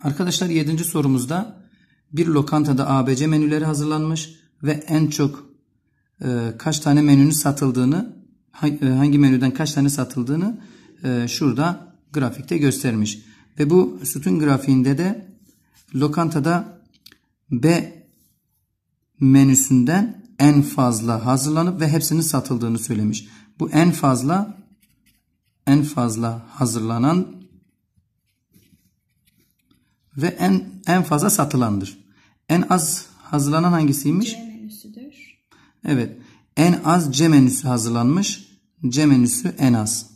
Arkadaşlar 7. sorumuzda bir lokantada ABC menüleri hazırlanmış ve en çok e, kaç tane menünün satıldığını e, hangi menüden kaç tane satıldığını e, şurada grafikte göstermiş. Ve bu sütun grafiğinde de lokantada B menüsünden en fazla hazırlanıp ve hepsinin satıldığını söylemiş. Bu en fazla en fazla hazırlanan ve en en fazla satılandır. En az hazırlanan hangisiymiş? C menüsüdür. Evet. En az C menüsü hazırlanmış. C menüsü en az.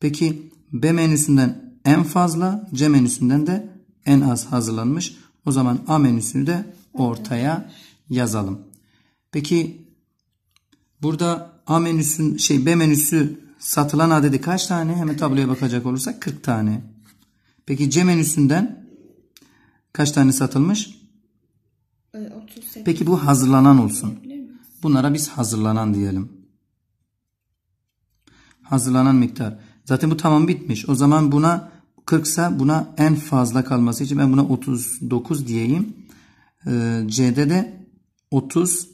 Peki B menüsünden en fazla, C menüsünden de en az hazırlanmış. O zaman A menüsünü de ortaya yazalım. Peki burada A menüsün şey B menüsü satılan adedi kaç tane? Hemen tabloya bakacak olursak 40 tane. Peki C menüsünden kaç tane satılmış? 38. Ee, Peki bu hazırlanan olsun. Bunlara biz hazırlanan diyelim. Hazırlanan miktar. Zaten bu tamam bitmiş. O zaman buna 40 ise buna en fazla kalması için ben buna 39 diyeyim. Ee, C'de de 38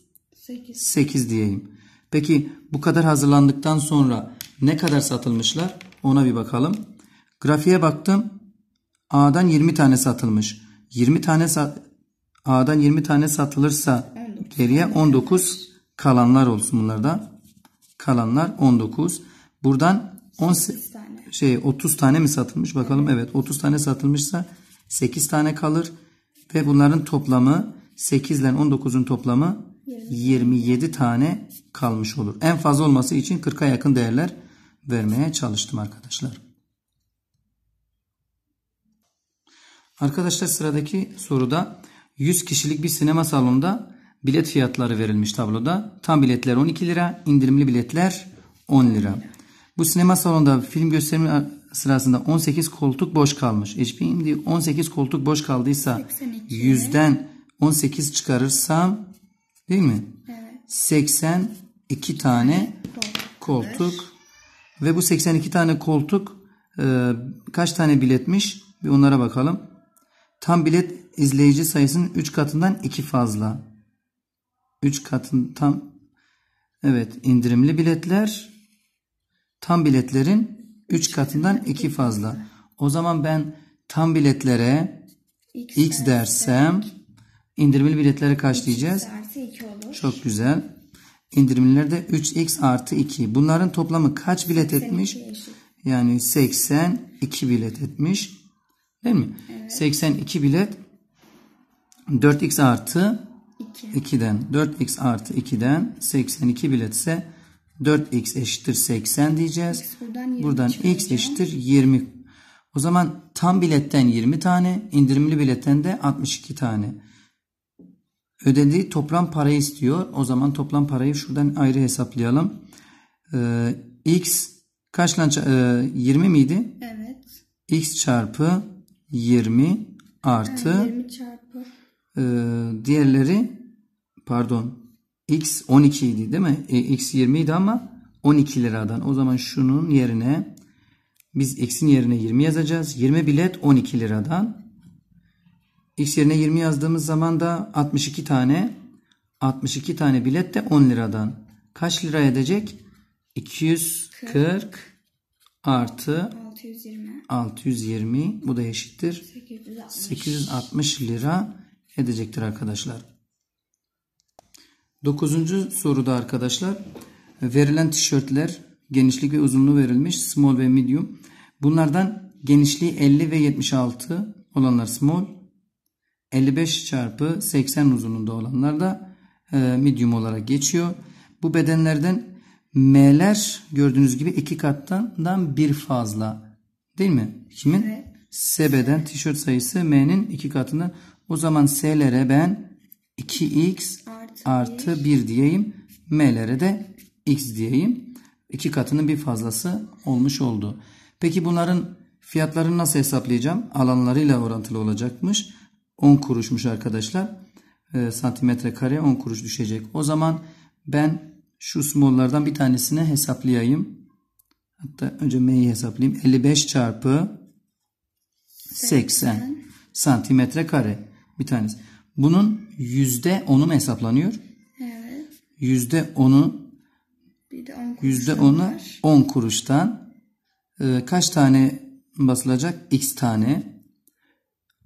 8 diyeyim. Peki bu kadar hazırlandıktan sonra ne kadar satılmışlar? Ona bir bakalım. Grafiğe baktım. A'dan 20 tane satılmış. 20 tane sat A'dan 20 tane satılırsa geriye 19 kalanlar olsun bunlarda. Kalanlar 19. Buradan 10 şey 30 tane mi satılmış bakalım. Evet 30 tane satılmışsa 8 tane kalır ve bunların toplamı 8 ile 19'un toplamı 27 tane kalmış olur. En fazla olması için 40'a yakın değerler vermeye çalıştım arkadaşlar. Arkadaşlar sıradaki soruda 100 kişilik bir sinema salonunda bilet fiyatları verilmiş tabloda. Tam biletler 12 lira, indirimli biletler 10 lira. Bu sinema salonunda film gösterimi sırasında 18 koltuk boş kalmış. HP'imdi 18 koltuk boş kaldıysa 82. 100'den 18 çıkarırsam değil mi? Evet. 82 tane koltuk. Ve bu 82 tane koltuk e, kaç tane biletmiş? Bir onlara bakalım. Tam bilet izleyici sayısının 3 katından 2 fazla. 3 katın tam evet indirimli biletler tam biletlerin 3 katından 2 fazla. O zaman ben tam biletlere x, dersem indirimli biletlere kaç diyeceğiz? Çok güzel. İndirimlilerde 3x artı 2. Bunların toplamı kaç bilet etmiş? Yani 82 bilet etmiş. Değil mi? Evet. 82 bilet 4x artı 2. 2'den 4x artı 2'den 82 bilet ise 4x eşittir 80 diyeceğiz. X buradan, buradan x eşittir 20. O zaman tam biletten 20 tane, indirimli biletten de 62 tane. Ödediği toplam parayı istiyor. O zaman toplam parayı şuradan ayrı hesaplayalım. Ee, x kaç lan e, 20 miydi? Evet. x çarpı 20 artı yani 20 çarpı. E, diğerleri pardon x 12 idi değil mi? E, x 20 idi ama 12 liradan. O zaman şunun yerine biz x'in yerine 20 yazacağız. 20 bilet 12 liradan. x yerine 20 yazdığımız zaman da 62 tane 62 tane bilet de 10 liradan. Kaç lira edecek? 240 artı 620. 620 bu da eşittir 860. 860 lira edecektir arkadaşlar. Dokuzuncu soruda arkadaşlar verilen tişörtler genişlik ve uzunluğu verilmiş small ve medium. Bunlardan genişliği 50 ve 76 olanlar small 55 çarpı 80 uzunluğunda olanlar da e, medium olarak geçiyor. Bu bedenlerden M'ler gördüğünüz gibi iki kattan bir fazla. Değil mi? Kimin? Evet. SB'den tişört sayısı M'nin iki katından. O zaman S'lere ben 2X artı, artı 1. 1 diyeyim. M'lere de X diyeyim. İki katının bir fazlası olmuş oldu. Peki bunların fiyatlarını nasıl hesaplayacağım? Alanlarıyla orantılı olacakmış. 10 kuruşmuş arkadaşlar. E, santimetre kare 10 kuruş düşecek. O zaman ben şu small'lardan bir tanesini hesaplayayım. Hatta önce m'yi hesaplayayım. 55 çarpı 80 santimetre kare bir tanesi. Bunun yüzde onu mu hesaplanıyor? Evet. Yüzde onu yüzde onu 10 kuruştan e, kaç tane basılacak? X tane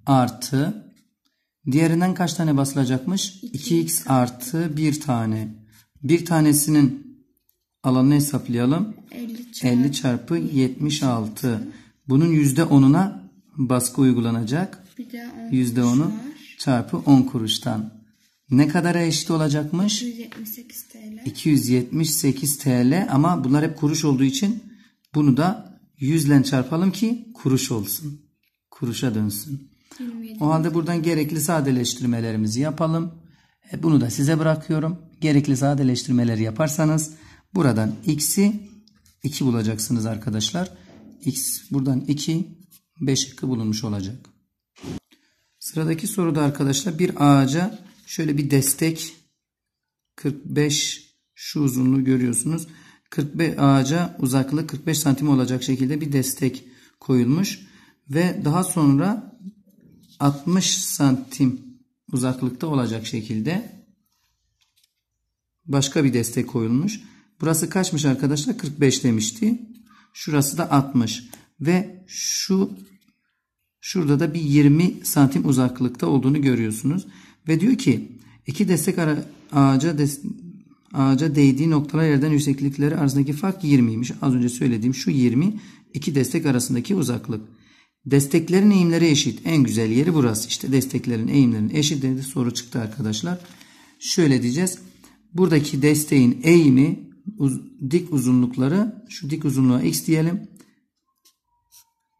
artı diğerinden kaç tane basılacakmış? 2x, 2x artı 1 tane bir tanesinin alanı hesaplayalım. 50 çarpı, 50 çarpı 76. Bunun yüzde onuna baskı uygulanacak. Yüzde onu çarpı 10 kuruştan. Ne kadara eşit olacakmış? 278 TL. 278 TL ama bunlar hep kuruş olduğu için bunu da 100 çarpalım ki kuruş olsun. Kuruşa dönsün. 27. O halde buradan gerekli sadeleştirmelerimizi yapalım. E, bunu da size bırakıyorum. Gerekli sadeleştirmeleri yaparsanız buradan x'i 2 bulacaksınız arkadaşlar. x buradan 2 5 şıkkı bulunmuş olacak. Sıradaki soruda arkadaşlar bir ağaca şöyle bir destek 45 şu uzunluğu görüyorsunuz. 45 ağaca uzaklığı 45 santim olacak şekilde bir destek koyulmuş ve daha sonra 60 santim uzaklıkta olacak şekilde başka bir destek koyulmuş. Burası kaçmış arkadaşlar? 45 demişti. Şurası da 60 ve şu şurada da bir 20 santim uzaklıkta olduğunu görüyorsunuz. Ve diyor ki iki destek ara, ağaca des, ağaca değdiği noktalar yerden yükseklikleri arasındaki fark 20'ymiş. Az önce söylediğim şu 20 iki destek arasındaki uzaklık. Desteklerin eğimleri eşit. En güzel yeri burası. İşte desteklerin eğimlerinin eşit dedi. Soru çıktı arkadaşlar. Şöyle diyeceğiz. Buradaki desteğin eğimi uz, dik uzunlukları şu dik uzunluğa x diyelim.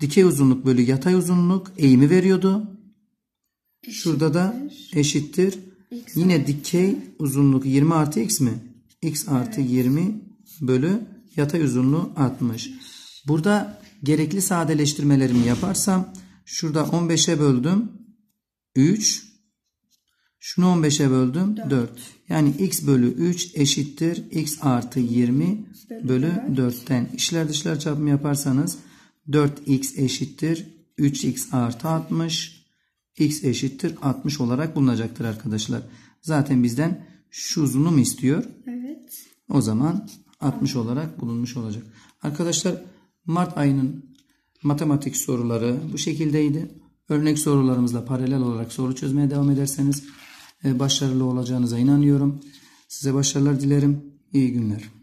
Dikey uzunluk bölü yatay uzunluk eğimi veriyordu. Şurada da eşittir. X Yine dikey uzunluk 20 artı x mi? x artı 20 bölü yatay uzunluğu 60. Burada gerekli sadeleştirmelerimi yaparsam şurada 15'e böldüm 3 şunu 15'e böldüm 4. 4. Yani x bölü 3 eşittir x artı 20 bölü 4'ten. İşler dışlar çarpımı yaparsanız 4x eşittir 3x artı 60 x eşittir 60 olarak bulunacaktır arkadaşlar. Zaten bizden şu uzunluğu istiyor? Evet. O zaman 60 olarak bulunmuş olacak. Arkadaşlar Mart ayının matematik soruları bu şekildeydi. Örnek sorularımızla paralel olarak soru çözmeye devam ederseniz e, başarılı olacağınıza inanıyorum. Size başarılar dilerim. İyi günler.